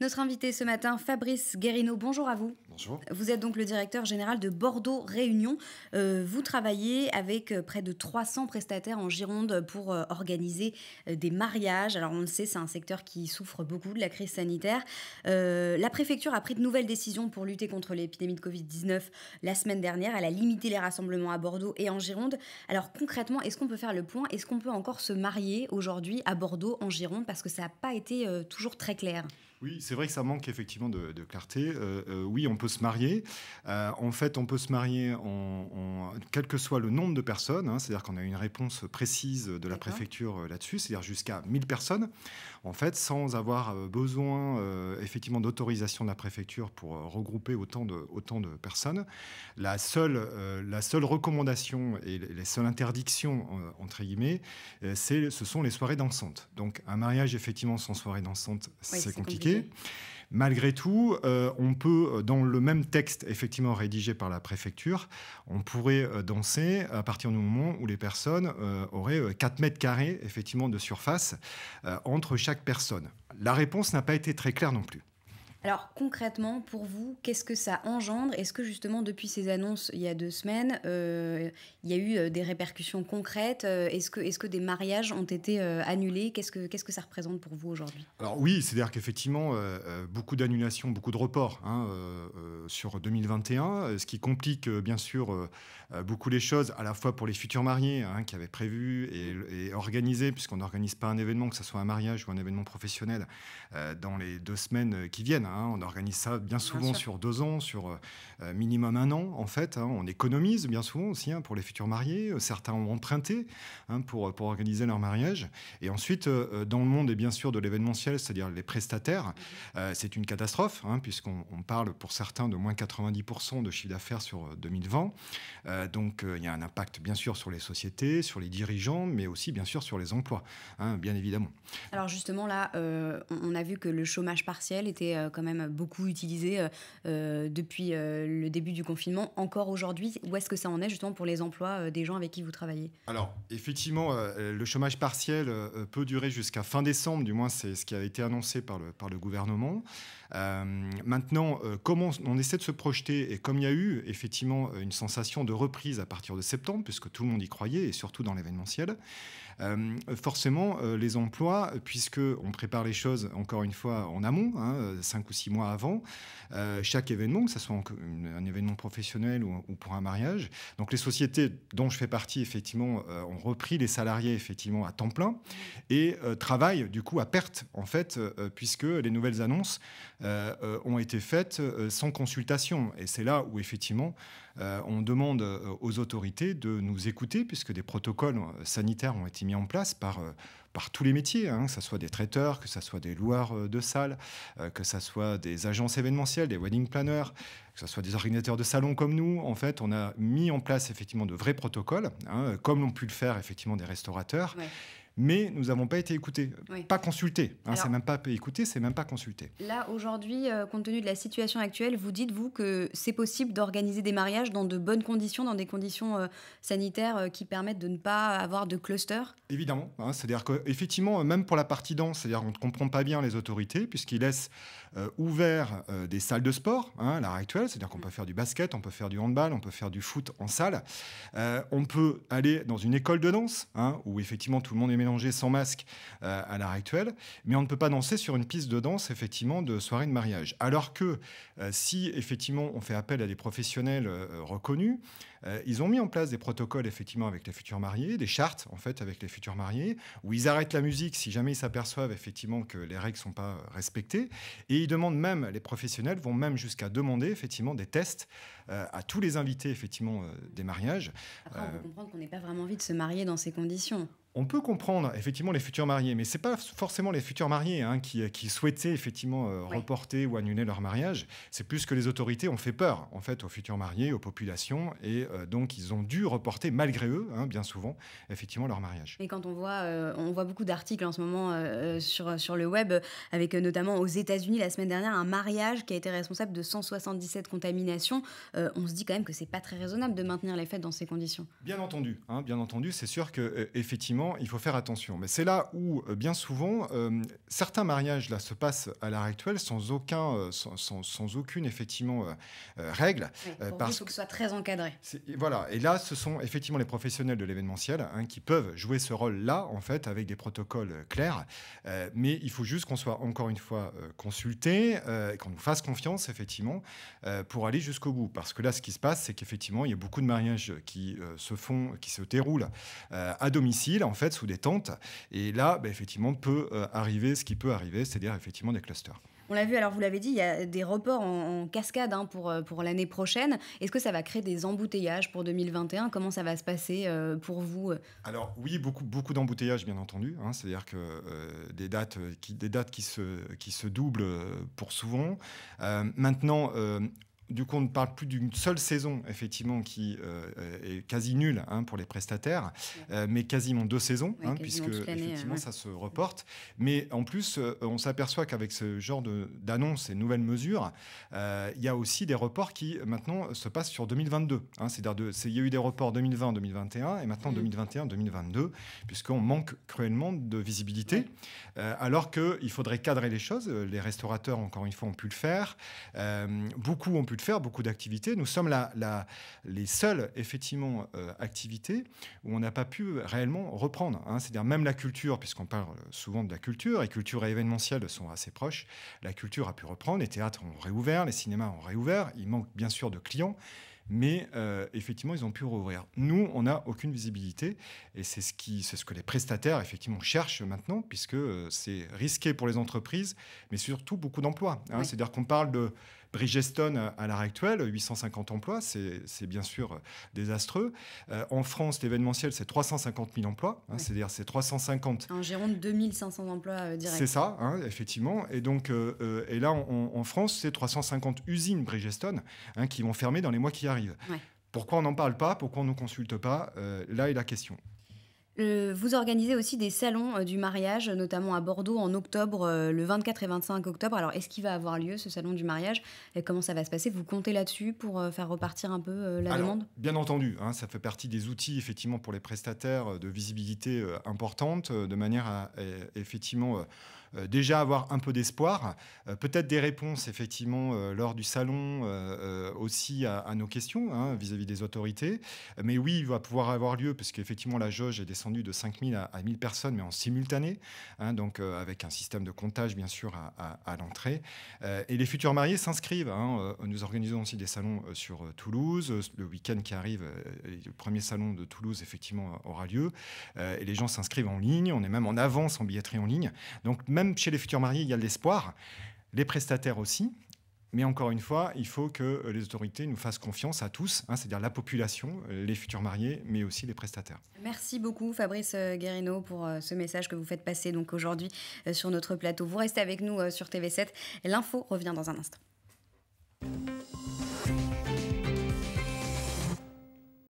Notre invité ce matin, Fabrice Guérino, bonjour à vous. Bonjour. Vous êtes donc le directeur général de Bordeaux Réunion. Euh, vous travaillez avec euh, près de 300 prestataires en Gironde pour euh, organiser des mariages. Alors on le sait, c'est un secteur qui souffre beaucoup de la crise sanitaire. la préfecture a pris de nouvelles décisions pour lutter contre l'épidémie de Covid-19 la semaine dernière. Elle a limité les rassemblements à Bordeaux et en Gironde. Alors concrètement, est-ce qu'on peut faire le point Est-ce qu'on peut encore se marier aujourd'hui à Bordeaux, en Gironde Parce que ça n'a pas été toujours très clair. Oui, c'est vrai que ça manque effectivement de, clarté. Euh, euh, oui, on peut se marier. Euh, en fait, on peut se marier en, quel que soit le nombre de personnes. Hein, c'est-à-dire qu'on a une réponse précise de la préfecture là-dessus, c'est-à-dire jusqu'à 1000 personnes, en fait, sans avoir besoin effectivement d'autorisation de la préfecture pour regrouper autant de, personnes. La seule, la seule recommandation et les seules interdictions, entre guillemets, c'est, ce sont les soirées dansantes. Donc, un mariage effectivement sans soirée dansante, c'est compliqué. Malgré tout, euh, on peut, euh, dans le même texte effectivement rédigé par la préfecture, on pourrait euh, danser à partir du moment où les personnes auraient 4 mètres carrés effectivement de surface entre chaque personne. La réponse n'a pas été très claire non plus. Alors concrètement, pour vous, qu'est-ce que ça engendre Est-ce que justement depuis ces annonces il y a deux semaines, euh, il y a eu euh, des répercussions concrètes euh, Est-ce que, est que des mariages ont été annulés Qu'est-ce que ça représente pour vous aujourd'hui Alors oui, c'est-à-dire qu'effectivement, beaucoup d'annulations, beaucoup de reports hein, sur 2021, ce qui complique bien sûr beaucoup les choses, à la fois pour les futurs mariés hein, qui avaient prévu et, et organisé, puisqu'on n'organise pas un événement, que ce soit un mariage ou un événement professionnel, dans les deux semaines qui viennent Hein, on organise ça bien souvent sur deux ans, sur euh, euh, minimum un an en fait. Hein. on économise bien souvent aussi hein, pour les futurs mariés. Euh, certains ont emprunté pour, organiser leur mariage. Et ensuite, dans le monde et bien sûr de l'événementiel, c'est-à-dire les prestataires, c'est une catastrophe puisqu'on parle pour certains de moins 90% de chiffre d'affaires sur 2020. donc il y a un impact bien sûr sur les sociétés, sur les dirigeants, mais aussi bien sûr sur les emplois, bien évidemment. Alors justement là, on a vu que le chômage partiel était même beaucoup utilisé euh, euh, depuis euh, le début du confinement. Encore aujourd'hui, où est-ce que ça en est justement pour les emplois des gens avec qui vous travaillez Alors, effectivement, le chômage partiel peut durer jusqu'à fin décembre, du moins c'est ce qui a été annoncé par le, par le gouvernement. maintenant, comment on, essaie de se projeter et comme il y a eu effectivement une sensation de reprise à partir de septembre, puisque tout le monde y croyait, et surtout dans l'événementiel, forcément, les emplois, puisque on prépare les choses encore une fois en amont, hein, ou six mois avant euh, chaque événement, que ce soit un, événement professionnel ou, pour un mariage. Donc les sociétés dont je fais partie, effectivement, euh, ont repris les salariés effectivement à temps plein et euh, travaillent du coup à perte, en fait, puisque les nouvelles annonces ont été faites sans consultation. Et c'est là où, effectivement, euh, on demande euh, aux autorités de nous écouter, puisque des protocoles euh, sanitaires ont été mis en place par, par tous les métiers, hein, que ce soit des traiteurs, que ce soit des loueurs de salles, que ce soit des agences événementielles, des wedding planners, que ce soit des organisateurs de salons comme nous. En fait, on a mis en place effectivement de vrais protocoles, hein, comme l'ont pu le faire effectivement des restaurateurs mais nous n'avons pas été écoutés, pas consultés. Hein, c'est même pas écouté, c'est même pas consulté. Là, aujourd'hui, euh, compte tenu de la situation actuelle, vous dites-vous que c'est possible d'organiser des mariages dans de bonnes conditions, dans des conditions euh, sanitaires euh, qui permettent de ne pas avoir de clusters Évidemment. Hein, c'est-à-dire qu'effectivement, même pour la partie danse, c'est-à-dire qu'on ne comprend pas bien les autorités, puisqu'ils laissent ouvert des salles de sport hein, à l'heure actuelle, c'est-à-dire qu'on mm. peut faire du basket, on peut faire du handball, on peut faire du foot en salle. on peut aller dans une école de danse, hein, où effectivement tout le monde est mélangé sans masque euh, à l'heure actuelle, mais on ne peut pas danser sur une piste de danse, effectivement, de soirée de mariage. Alors que euh, si, effectivement, on fait appel à des professionnels euh, reconnus, ils ont mis en place des protocoles, effectivement, avec les futurs mariés, des chartes, en fait, avec les futurs mariés, où ils arrêtent la musique si jamais ils s'aperçoivent, effectivement, que les règles ne sont pas respectées. Et ils demandent même, les professionnels vont même jusqu'à demander, effectivement, des tests à tous les invités, effectivement, des mariages. Après, on peut comprendre qu'on n'ait pas vraiment envie de se marier dans ces conditions on peut comprendre effectivement les futurs mariés, mais ce n'est pas forcément les futurs mariés hein, qui, souhaitaient effectivement euh, reporter ou annuler leur mariage. C'est plus que les autorités ont fait peur en fait aux futurs mariés, aux populations, et euh, donc ils ont dû reporter malgré eux, hein, bien souvent, effectivement leur mariage. Et quand on voit, euh, on voit beaucoup d'articles en ce moment sur, sur le web, avec notamment aux États-Unis la semaine dernière un mariage qui a été responsable de 177 contaminations. on se dit quand même que ce n'est pas très raisonnable de maintenir les fêtes dans ces conditions. Bien entendu, hein, bien entendu, c'est sûr que effectivement il faut faire attention. Mais c'est là où, euh, bien souvent, euh, certains mariages là, se passent à l'heure actuelle sans, aucun, euh, sans, sans, aucune effectivement, règle. parce il faut que ce soit très encadré. Voilà. Et là, ce sont effectivement les professionnels de l'événementiel hein, qui peuvent jouer ce rôle-là, en fait, avec des protocoles clairs. mais il faut juste qu'on soit, encore une fois, consulté, qu'on nous fasse confiance, effectivement, pour aller jusqu'au bout. Parce que là, ce qui se passe, c'est qu'effectivement, il y a beaucoup de mariages qui se font, qui se déroulent à domicile en fait sous des tentes. Et là, bah, effectivement, peut euh, arriver ce qui peut arriver, c'est-à-dire effectivement des clusters. On l'a vu, alors vous l'avez dit, il y a des reports en, cascade hein, pour, euh, pour l'année prochaine. Est-ce que ça va créer des embouteillages pour 2021 Comment ça va se passer euh, pour vous Alors oui, beaucoup, beaucoup d'embouteillages, bien entendu. Hein. C'est-à-dire que des dates, qui, des dates qui, se, qui se doublent pour souvent. maintenant, du coup, on ne parle plus d'une seule saison, effectivement, qui euh, est quasi nulle hein, pour les prestataires, euh, mais quasiment deux saisons, hein, puisque effectivement, ça se reporte. Mais en plus, euh, on s'aperçoit qu'avec ce genre d'annonces et nouvelles mesures, il y a aussi des reports qui, maintenant, se passent sur 2022. Hein. C'est-à-dire, il y a eu des reports 2020-2021 et maintenant 2021-2022, mm. puisqu'on manque cruellement de visibilité, alors qu'il faudrait cadrer les choses. Les restaurateurs, encore une fois, ont pu le faire. beaucoup ont pu faire, beaucoup d'activités. Nous sommes la, les seules, effectivement, euh, activités où on n'a pas pu réellement reprendre. Hein. C'est-à-dire même la culture, puisqu'on parle souvent de la culture, et culture et événementiel sont assez proches, la culture a pu reprendre, les théâtres ont réouvert, les cinémas ont réouvert, il manque bien sûr de clients, mais euh, effectivement, ils ont pu rouvrir. Nous, on n'a aucune visibilité, et c'est ce, qui, ce que les prestataires, effectivement, cherchent maintenant, puisque euh, c'est risqué pour les entreprises, mais surtout beaucoup d'emplois. Hein. C'est-à-dire qu'on parle de Bridgestone, à l'heure actuelle, 850 emplois, c'est bien sûr euh, désastreux. Euh, en France, l'événementiel, c'est 350 000 emplois, hein, c'est-à-dire c'est 350. Un gérant de 2500 emplois euh, directs. C'est ça, hein, effectivement. Et donc, et là, en France, c'est 350 usines Bridgestone hein, qui vont fermer dans les mois qui arrivent. Pourquoi on n'en parle pas Pourquoi on ne consulte pas Là est la question. Euh, vous organisez aussi des salons euh, du mariage, notamment à Bordeaux en octobre, euh, le 24 et 25 octobre. Alors, est-ce qu'il va avoir lieu ce salon du mariage et Comment ça va se passer Vous comptez là-dessus pour faire repartir un peu la demande Bien entendu, hein, ça fait partie des outils effectivement pour les prestataires de visibilité importante, de manière à, à effectivement euh, déjà avoir un peu d'espoir, euh, peut-être des réponses effectivement euh, lors du salon aussi à, nos questions hein, vis-à-vis des autorités. Mais oui, il va pouvoir avoir lieu parce qu'effectivement la jauge est descendue de 5000 à, à 1000 personnes, mais en simultané, hein, donc avec un système de comptage bien sûr à, l'entrée. et les futurs mariés s'inscrivent. Hein, nous organisons aussi des salons sur Toulouse. Le week-end qui arrive, le premier salon de Toulouse effectivement aura lieu. et les gens s'inscrivent en ligne. On est même en avance en billetterie en ligne. Donc même même chez les futurs mariés, il y a de l'espoir, les prestataires aussi. Mais encore une fois, il faut que euh, les autorités nous fassent confiance à tous, hein, c'est-à-dire la population, euh, les futurs mariés, mais aussi les prestataires. Merci beaucoup Fabrice euh, Guérino pour ce message que vous faites passer donc aujourd'hui sur notre plateau. Vous restez avec nous sur TV7. L'info revient dans un instant.